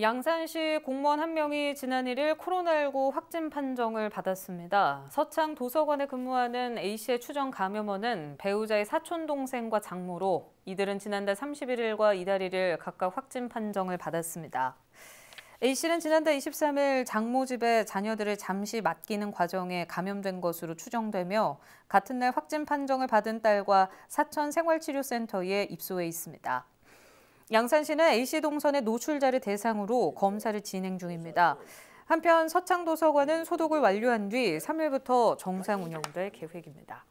양산시 공무원 한 명이 지난 1일 코로나19 확진 판정을 받았습니다. 서창 도서관에 근무하는 A씨의 추정 감염원은 배우자의 사촌동생과 장모로 이들은 지난달 31일과 이달 1일 각각 확진 판정을 받았습니다. A씨는 지난달 23일 장모 집에 자녀들을 잠시 맡기는 과정에 감염된 것으로 추정되며 같은 날 확진 판정을 받은 딸과 사천 생활치료센터에 입소해 있습니다. 양산시는 A씨 동선의 노출자를 대상으로 검사를 진행 중입니다. 한편 서창도서관은 소독을 완료한 뒤 3일부터 정상 운영될 계획입니다.